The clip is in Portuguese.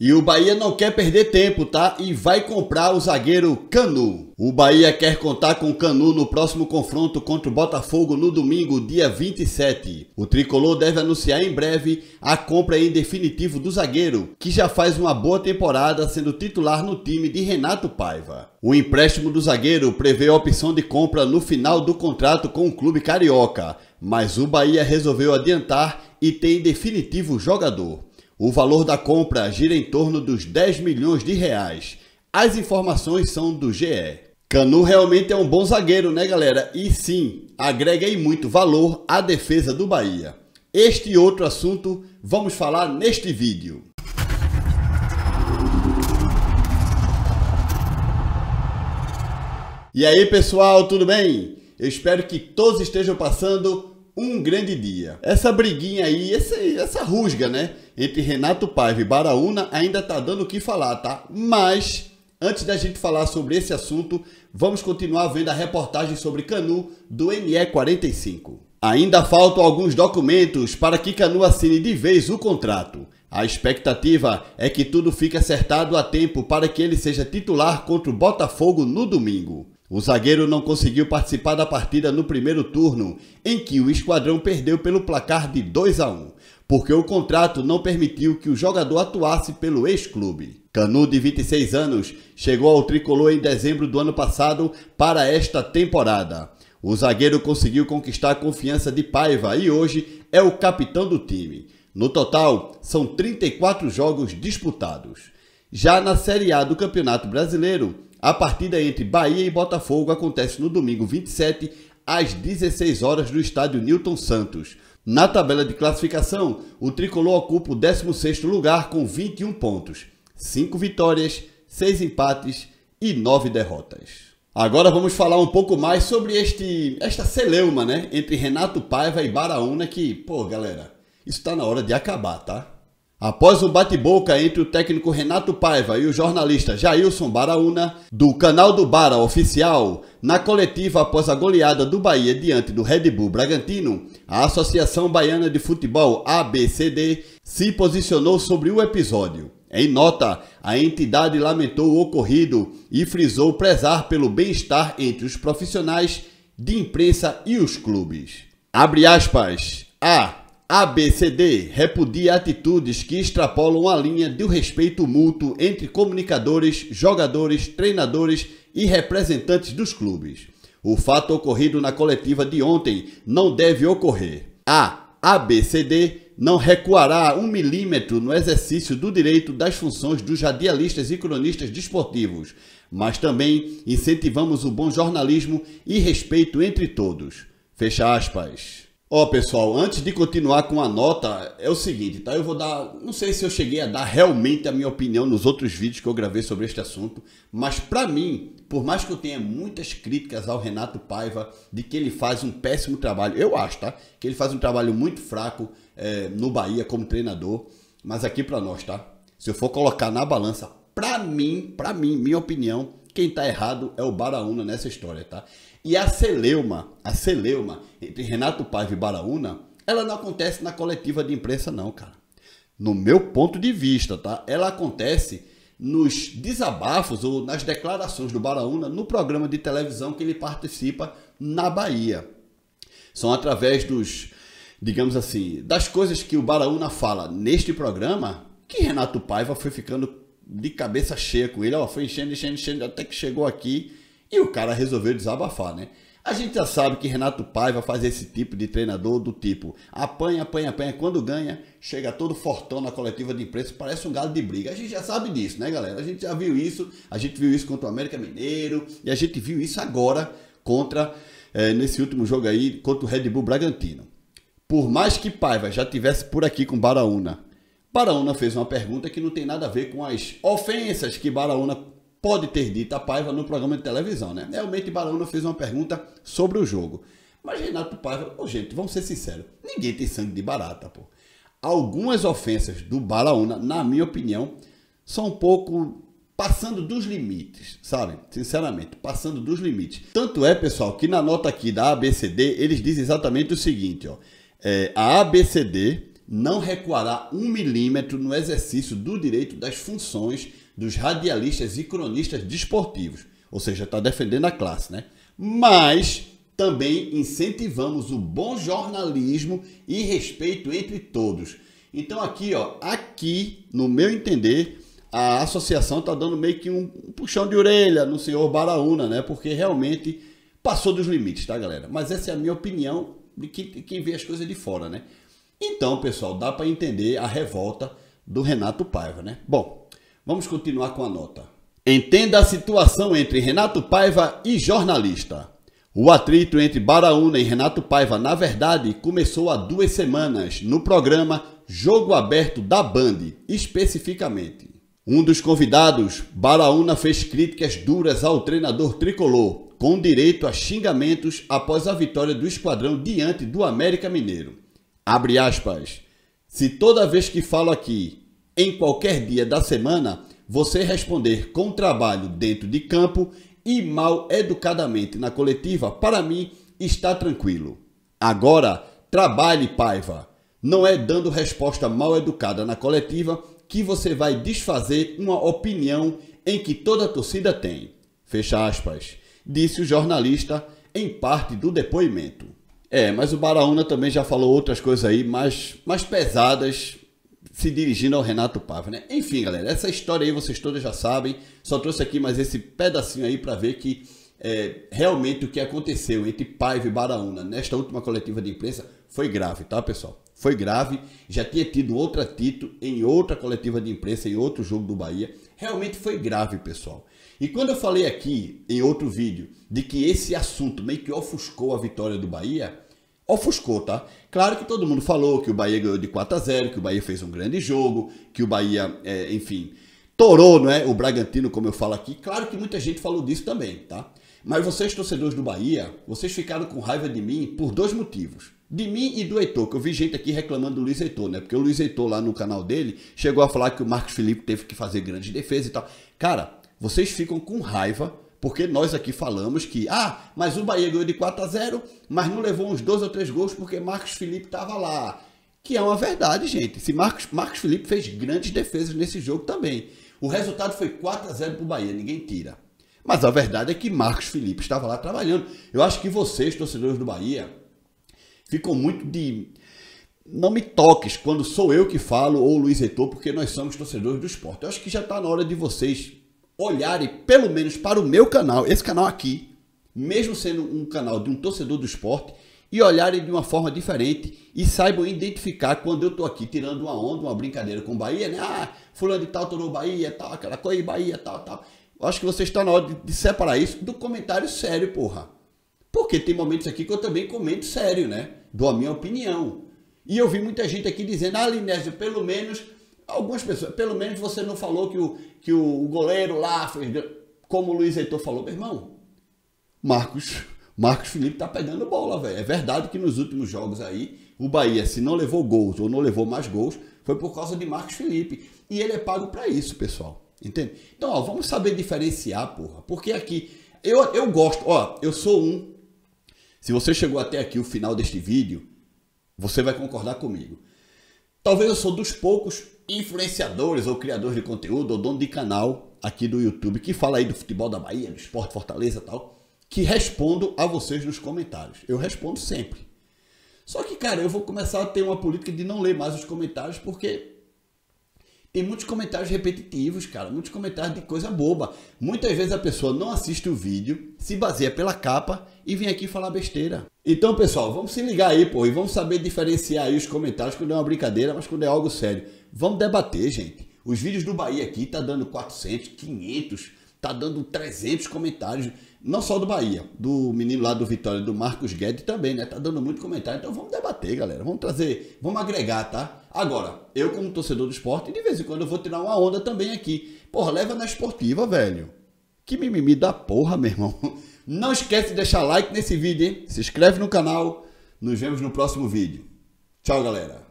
E o Bahia não quer perder tempo, tá? E vai comprar o zagueiro Canu. O Bahia quer contar com Canu no próximo confronto contra o Botafogo no domingo, dia 27. O tricolor deve anunciar em breve a compra em definitivo do zagueiro, que já faz uma boa temporada sendo titular no time de Renato Paiva. O empréstimo do zagueiro prevê a opção de compra no final do contrato com o clube carioca, mas o Bahia resolveu adiantar e tem definitivo jogador. O valor da compra gira em torno dos 10 milhões de reais. As informações são do GE. Canu realmente é um bom zagueiro, né, galera? E sim, agrega aí muito valor à defesa do Bahia. Este e outro assunto vamos falar neste vídeo. E aí, pessoal, tudo bem? Eu espero que todos estejam passando um grande dia. Essa briguinha aí, essa, essa rusga, né? Entre Renato Paiva e Baraúna ainda tá dando o que falar, tá? Mas, antes da gente falar sobre esse assunto, vamos continuar vendo a reportagem sobre Canu do NE45. Ainda faltam alguns documentos para que Canu assine de vez o contrato. A expectativa é que tudo fique acertado a tempo para que ele seja titular contra o Botafogo no domingo. O zagueiro não conseguiu participar da partida no primeiro turno, em que o esquadrão perdeu pelo placar de 2 a 1, porque o contrato não permitiu que o jogador atuasse pelo ex-clube. Canu, de 26 anos, chegou ao tricolor em dezembro do ano passado para esta temporada. O zagueiro conseguiu conquistar a confiança de Paiva e hoje é o capitão do time. No total, são 34 jogos disputados. Já na Série A do Campeonato Brasileiro, a partida entre Bahia e Botafogo acontece no domingo 27 às 16 horas no estádio Newton Santos. Na tabela de classificação, o tricolor ocupa o 16º lugar com 21 pontos, 5 vitórias, 6 empates e 9 derrotas. Agora vamos falar um pouco mais sobre este esta celeuma, né, entre Renato Paiva e Baraúna que, pô, galera, isso tá na hora de acabar, tá? Após um bate-boca entre o técnico Renato Paiva e o jornalista Jailson Baraúna, do canal do Bara Oficial, na coletiva após a goleada do Bahia diante do Red Bull Bragantino, a Associação Baiana de Futebol ABCD se posicionou sobre o episódio. Em nota, a entidade lamentou o ocorrido e frisou prezar pelo bem-estar entre os profissionais de imprensa e os clubes. Abre aspas. A. ABCD repudia atitudes que extrapolam a linha do respeito mútuo entre comunicadores, jogadores, treinadores e representantes dos clubes. O fato ocorrido na coletiva de ontem não deve ocorrer. A. ABCD não recuará um milímetro no exercício do direito das funções dos radialistas e cronistas desportivos, mas também incentivamos o bom jornalismo e respeito entre todos. Fecha aspas. Ó, oh, pessoal, antes de continuar com a nota, é o seguinte, tá? Eu vou dar, não sei se eu cheguei a dar realmente a minha opinião nos outros vídeos que eu gravei sobre este assunto, mas para mim, por mais que eu tenha muitas críticas ao Renato Paiva de que ele faz um péssimo trabalho, eu acho, tá? Que ele faz um trabalho muito fraco é, no Bahia como treinador, mas aqui para nós, tá? Se eu for colocar na balança, para mim, para mim, minha opinião, quem está errado é o Baraúna nessa história, tá? E a celeuma, a celeuma entre Renato Paiva e Baraúna, ela não acontece na coletiva de imprensa não, cara. No meu ponto de vista, tá? Ela acontece nos desabafos ou nas declarações do Baraúna no programa de televisão que ele participa na Bahia. São através dos, digamos assim, das coisas que o Baraúna fala neste programa que Renato Paiva foi ficando de cabeça cheia com ele, ó, foi enchendo, enchendo, enchendo, até que chegou aqui e o cara resolveu desabafar, né? A gente já sabe que Renato Paiva faz esse tipo de treinador do tipo apanha, apanha, apanha, quando ganha, chega todo fortão na coletiva de imprensa, parece um galo de briga. A gente já sabe disso, né, galera? A gente já viu isso, a gente viu isso contra o América Mineiro e a gente viu isso agora contra, é, nesse último jogo aí, contra o Red Bull Bragantino. Por mais que Paiva já tivesse por aqui com Baraúna, Baraúna fez uma pergunta que não tem nada a ver com as ofensas que Baraúna pode ter dito a Paiva no programa de televisão, né? Realmente Baraúna fez uma pergunta sobre o jogo. Mas Renato Paiva, oh, gente, vamos ser sinceros, ninguém tem sangue de barata, pô. Algumas ofensas do Baraúna, na minha opinião, são um pouco passando dos limites, sabe? Sinceramente, passando dos limites. Tanto é, pessoal, que na nota aqui da ABCD, eles dizem exatamente o seguinte, ó. É, a ABCD não recuará um milímetro no exercício do direito das funções dos radialistas e cronistas desportivos, ou seja, está defendendo a classe, né? Mas também incentivamos o bom jornalismo e respeito entre todos. Então aqui, ó, aqui, no meu entender, a associação está dando meio que um puxão de orelha no senhor Baraúna, né? Porque realmente passou dos limites, tá, galera? Mas essa é a minha opinião de quem, de quem vê as coisas de fora, né? Então, pessoal, dá para entender a revolta do Renato Paiva, né? Bom, vamos continuar com a nota. Entenda a situação entre Renato Paiva e jornalista. O atrito entre Baraúna e Renato Paiva, na verdade, começou há duas semanas no programa Jogo Aberto da Band, especificamente. Um dos convidados, Baraúna fez críticas duras ao treinador tricolor, com direito a xingamentos após a vitória do esquadrão diante do América Mineiro. Abre aspas. Se toda vez que falo aqui, em qualquer dia da semana, você responder com trabalho dentro de campo e mal educadamente na coletiva, para mim está tranquilo. Agora, trabalhe, Paiva. Não é dando resposta mal educada na coletiva que você vai desfazer uma opinião em que toda a torcida tem. Fecha aspas, disse o jornalista em parte do depoimento. É, mas o Baraúna também já falou outras coisas aí mais, mais pesadas, se dirigindo ao Renato Paiva, né? Enfim, galera, essa história aí vocês todos já sabem. Só trouxe aqui mais esse pedacinho aí para ver que é, realmente o que aconteceu entre Paiva e Baraúna nesta última coletiva de imprensa foi grave, tá, pessoal? Foi grave. Já tinha tido outro título em outra coletiva de imprensa, em outro jogo do Bahia realmente foi grave, pessoal. E quando eu falei aqui em outro vídeo de que esse assunto meio que ofuscou a vitória do Bahia, ofuscou, tá? Claro que todo mundo falou que o Bahia ganhou de 4 a 0, que o Bahia fez um grande jogo, que o Bahia, é, enfim, torou, não é? O Bragantino, como eu falo aqui. Claro que muita gente falou disso também, tá? Mas vocês, torcedores do Bahia, vocês ficaram com raiva de mim por dois motivos. De mim e do Heitor, que eu vi gente aqui reclamando do Luiz Heitor, né? Porque o Luiz Heitor lá no canal dele chegou a falar que o Marcos Felipe teve que fazer grandes defesas e tal. Cara, vocês ficam com raiva porque nós aqui falamos que, ah, mas o Bahia ganhou de 4 a 0, mas não levou uns dois ou três gols porque Marcos Felipe estava lá. Que é uma verdade, gente. Se Marcos, Marcos Felipe fez grandes defesas nesse jogo também. O resultado foi 4 a 0 para o Bahia, ninguém tira. Mas a verdade é que Marcos Felipe estava lá trabalhando. Eu acho que vocês, torcedores do Bahia, ficam muito de. Não me toques quando sou eu que falo ou o Luiz Heitor, porque nós somos torcedores do esporte. Eu acho que já está na hora de vocês olharem, pelo menos, para o meu canal, esse canal aqui, mesmo sendo um canal de um torcedor do esporte, e olharem de uma forma diferente e saibam identificar quando eu estou aqui tirando uma onda, uma brincadeira com o Bahia, né? Ah, fulano de tal tornou Bahia, tal, aquela coisa, Bahia, tal, tal acho que você está na hora de, de separar isso do comentário sério, porra. Porque tem momentos aqui que eu também comento sério, né? Dou a minha opinião. E eu vi muita gente aqui dizendo, ah, Linésio, pelo menos, algumas pessoas, pelo menos você não falou que o, que o goleiro lá fez, como o Luiz Heitor falou, meu irmão, Marcos, Marcos Felipe tá pegando bola, velho. É verdade que nos últimos jogos aí, o Bahia, se não levou gols ou não levou mais gols, foi por causa de Marcos Felipe. E ele é pago para isso, pessoal. Entende? Então, ó, vamos saber diferenciar, porra. Porque aqui, eu, eu gosto, ó, eu sou um. Se você chegou até aqui o final deste vídeo, você vai concordar comigo. Talvez eu sou dos poucos influenciadores ou criadores de conteúdo ou dono de canal aqui do YouTube que fala aí do futebol da Bahia, do esporte Fortaleza e tal, que respondo a vocês nos comentários. Eu respondo sempre. Só que, cara, eu vou começar a ter uma política de não ler mais os comentários porque tem muitos comentários repetitivos, cara. Muitos comentários de coisa boba. Muitas vezes a pessoa não assiste o vídeo, se baseia pela capa e vem aqui falar besteira. Então, pessoal, vamos se ligar aí, pô, e vamos saber diferenciar aí os comentários quando é uma brincadeira, mas quando é algo sério. Vamos debater, gente. Os vídeos do Bahia aqui tá dando 400, 500 tá dando 300 comentários, não só do Bahia, do menino lá do Vitória, do Marcos Guedes também, né? Tá dando muito comentário. Então vamos debater, galera. Vamos trazer, vamos agregar, tá? Agora, eu como torcedor do esporte, de vez em quando eu vou tirar uma onda também aqui. Porra, leva na esportiva, velho. Que mimimi da porra, meu irmão. Não esquece de deixar like nesse vídeo, hein? Se inscreve no canal. Nos vemos no próximo vídeo. Tchau, galera.